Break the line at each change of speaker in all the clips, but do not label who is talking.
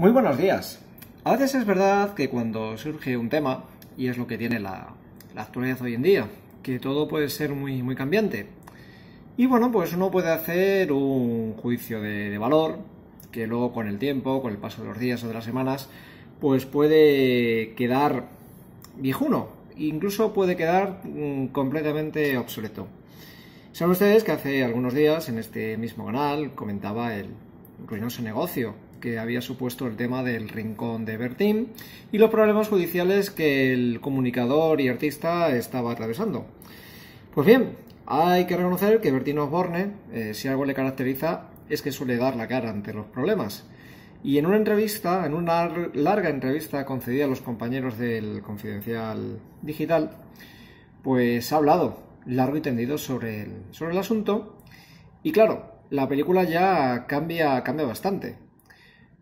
Muy buenos días. A veces es verdad que cuando surge un tema, y es lo que tiene la, actualidad hoy en día, que todo puede ser muy, muy cambiante. Y bueno, pues uno puede hacer un juicio de, de valor, que luego con el tiempo, con el paso de los días o de las semanas, pues puede quedar viejuno, incluso puede quedar mm, completamente obsoleto. Saben ustedes que hace algunos días en este mismo canal comentaba el ruinoso negocio que había supuesto el tema del rincón de Bertín y los problemas judiciales que el comunicador y artista estaba atravesando. Pues bien, hay que reconocer que Bertín Osborne, eh, si algo le caracteriza, es que suele dar la cara ante los problemas. Y en una entrevista, en una larga entrevista concedida a los compañeros del Confidencial Digital, pues ha hablado largo y tendido sobre el, sobre el asunto. Y claro, la película ya cambia, cambia bastante.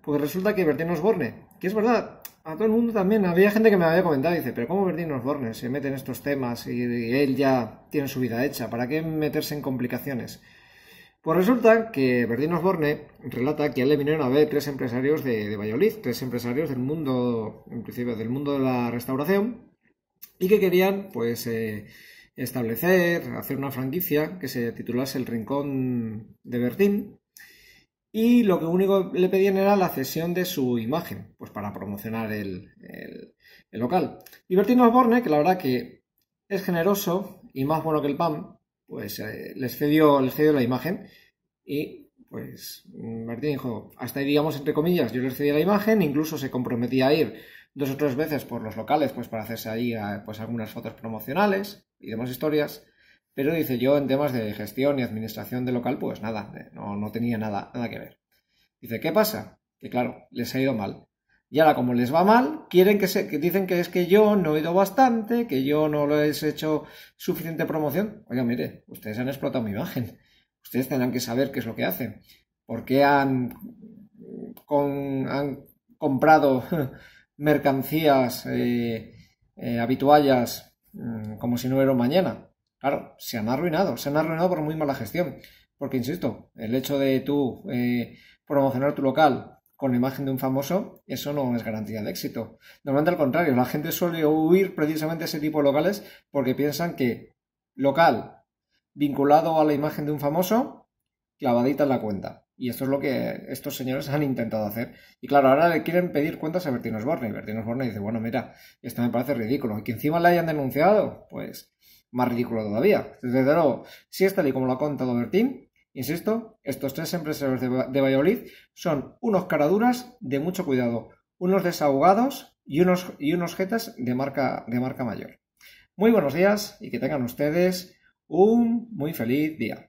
Pues resulta que Bertín Osborne, que es verdad, a todo el mundo también, había gente que me había comentado, dice, pero ¿cómo Bertín Osborne se mete en estos temas y, él ya tiene su vida hecha? ¿Para qué meterse en complicaciones? Pues resulta que Bertín Osborne relata que a él le vinieron a ver tres empresarios de, de tres empresarios del mundo, en principio, del mundo de la restauración, y que querían, pues, eh, establecer, hacer una franquicia que se titulase El Rincón de Bertín, y lo que único le pedían era la cesión de su imagen, pues para promocionar el, el, local. Y Bertino Osborne, que la verdad que es generoso y más bueno que el PAM, pues eh, les, cedió, les cedió la imagen y pues Bertín dijo, hasta ahí digamos entre comillas, yo les cedí la imagen, incluso se comprometía a ir dos o tres veces por los locales, pues para hacerse ahí eh, pues algunas fotos promocionales y demás historias. Pero dice yo, en temas de gestión y administración de local, pues nada, eh, no, tenía nada, nada que ver. Dice, ¿qué pasa? Que claro, les ha ido mal. Y ahora, como les va mal, quieren que se, dicen que es que yo no he ido bastante, que yo no les he hecho suficiente promoción. Oiga, mire, ustedes han explotado mi imagen. Ustedes tendrán que saber qué es lo que hacen. ¿Por qué han, han comprado mercancías, eh, eh, habituales mm, como si no hubiera mañana? Claro, se han arruinado, se han arruinado por muy mala gestión. Porque, insisto, el hecho de tú eh, promocionar tu local con la imagen de un famoso, eso no es garantía de éxito. Normalmente al contrario, la gente suele huir precisamente a ese tipo de locales porque piensan que local vinculado a la imagen de un famoso, clavadita en la cuenta. Y esto es lo que estos señores han intentado hacer. Y claro, ahora le quieren pedir cuentas a Bertino Osborne. Y Bertino Osborne dice, bueno, mira, esto me parece ridículo. Y que encima le hayan denunciado, pues más ridículo todavía. Desde luego, si es tal y como lo ha contado Bertín, insisto, estos tres empresarios de, de Valladolid son unos caraduras de mucho cuidado, unos desahogados y unos, y unos jetas de marca, de marca mayor. Muy buenos días y que tengan ustedes un muy feliz día.